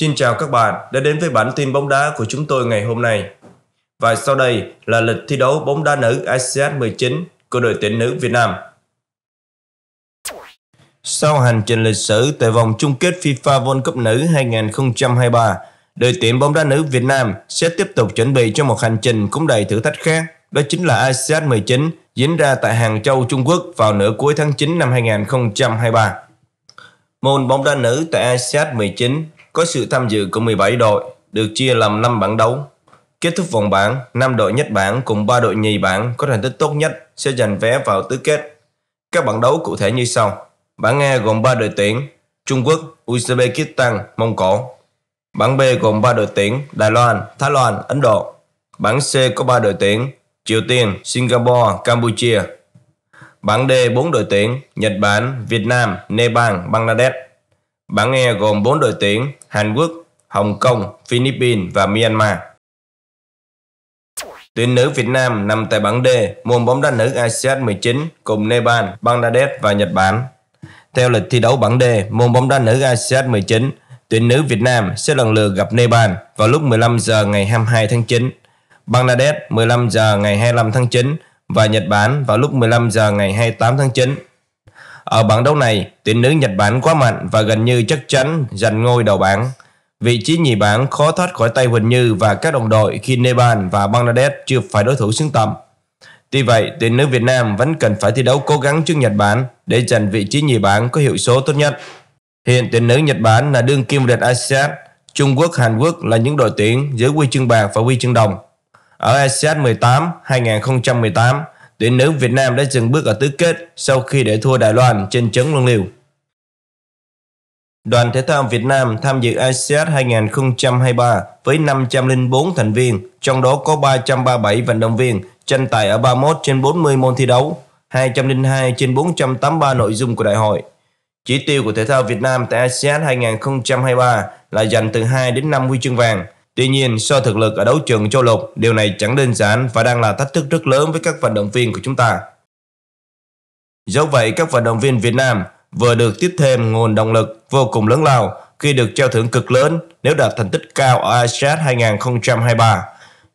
Xin chào các bạn đã đến với bản tin bóng đá của chúng tôi ngày hôm nay. Và sau đây là lịch thi đấu bóng đá nữ ASEAN 19 của đội tuyển nữ Việt Nam. Sau hành trình lịch sử tại vòng chung kết FIFA World Cup nữ 2023, đội tuyển bóng đá nữ Việt Nam sẽ tiếp tục chuẩn bị cho một hành trình cũng đầy thử thách khác, đó chính là ASEAN 19 diễn ra tại Hàng Châu, Trung Quốc vào nửa cuối tháng 9 năm 2023. Môn bóng đá nữ tại ASEAN 19 có sự tham dự của 17 đội, được chia làm 5 bảng đấu. Kết thúc vòng bảng, 5 đội nhất bảng cùng 3 đội nhì bảng có thành tích tốt nhất sẽ giành vé vào tứ kết. Các bảng đấu cụ thể như sau. Bảng A gồm 3 đội tuyển Trung Quốc, Uzbekistan, Mông Cổ. Bảng B gồm 3 đội tuyển Đài Loan, Thái Loan, Ấn Độ. Bảng C có 3 đội tuyển Triều Tiên, Singapore, Campuchia. Bảng D 4 đội tuyển Nhật Bản, Việt Nam, Nepal, Bangladesh. Bảng E gồm 4 đội tuyển Hàn Quốc, Hồng Kông, Philippines và Myanmar. Tuyển nữ Việt Nam nằm tại bảng D, môn bóng đá nữ ASEAN 19 cùng Nepal, Bangladesh và Nhật Bản. Theo lịch thi đấu bảng D, môn bóng đá nữ ASEAN 19, tuyển nữ Việt Nam sẽ lần lượt gặp Nepal vào lúc 15 giờ ngày 22 tháng 9, Bangladesh 15 giờ ngày 25 tháng 9 và Nhật Bản vào lúc 15 giờ ngày 28 tháng 9. Ở bảng đấu này, tuyển nữ Nhật Bản quá mạnh và gần như chắc chắn giành ngôi đầu bảng. Vị trí nhì bảng khó thoát khỏi tay Huỳnh Như và các đồng đội khi Nepal và Bangladesh chưa phải đối thủ xứng tầm. Tuy vậy, tuyển nữ Việt Nam vẫn cần phải thi đấu cố gắng trước Nhật Bản để giành vị trí nhì bảng có hiệu số tốt nhất. Hiện tuyển nữ Nhật Bản là đương kim vô địch ASEAN, Trung Quốc, Hàn Quốc là những đội tuyển giữ quy chương bạc và quy chương đồng. Ở ASEAN 18 2018, tuyển nữ Việt Nam đã dừng bước ở tứ kết sau khi để thua Đài Loan trên trấn Luân liều. Đoàn thể thao Việt Nam tham dự ASEAN 2023 với 504 thành viên, trong đó có 337 vận động viên tranh tài ở 31 trên 40 môn thi đấu, 202 trên 483 nội dung của đại hội. Chỉ tiêu của thể thao Việt Nam tại ASEAN 2023 là giành từ 2 đến 5 huy chương vàng, Tuy nhiên, so thực lực ở đấu trường châu lục, điều này chẳng đơn giản và đang là thách thức rất lớn với các vận động viên của chúng ta. Dẫu vậy, các vận động viên Việt Nam vừa được tiếp thêm nguồn động lực vô cùng lớn lao khi được trao thưởng cực lớn nếu đạt thành tích cao ở ASEAN 2023.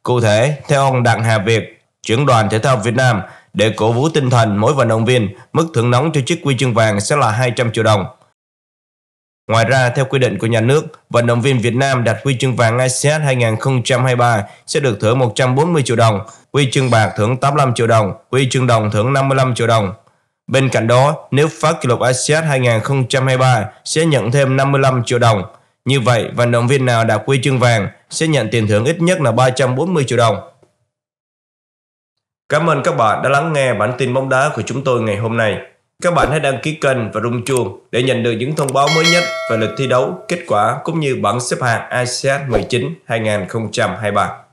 Cụ thể, theo ông Đặng Hà Việt, trưởng đoàn thể thao Việt Nam, để cổ vũ tinh thần mỗi vận động viên, mức thưởng nóng cho chiếc quy chương vàng sẽ là 200 triệu đồng. Ngoài ra, theo quy định của nhà nước, vận động viên Việt Nam đạt huy chương vàng ASEAN 2023 sẽ được thưởng 140 triệu đồng, huy chương bạc thưởng 85 triệu đồng, huy chương đồng thưởng 55 triệu đồng. Bên cạnh đó, nếu phá kỷ lục ASEAN 2023 sẽ nhận thêm 55 triệu đồng. Như vậy, vận động viên nào đạt huy chương vàng sẽ nhận tiền thưởng ít nhất là 340 triệu đồng. Cảm ơn các bạn đã lắng nghe bản tin bóng đá của chúng tôi ngày hôm nay. Các bạn hãy đăng ký kênh và rung chuông để nhận được những thông báo mới nhất về lịch thi đấu, kết quả cũng như bảng xếp hạng ASEAN 19 2023.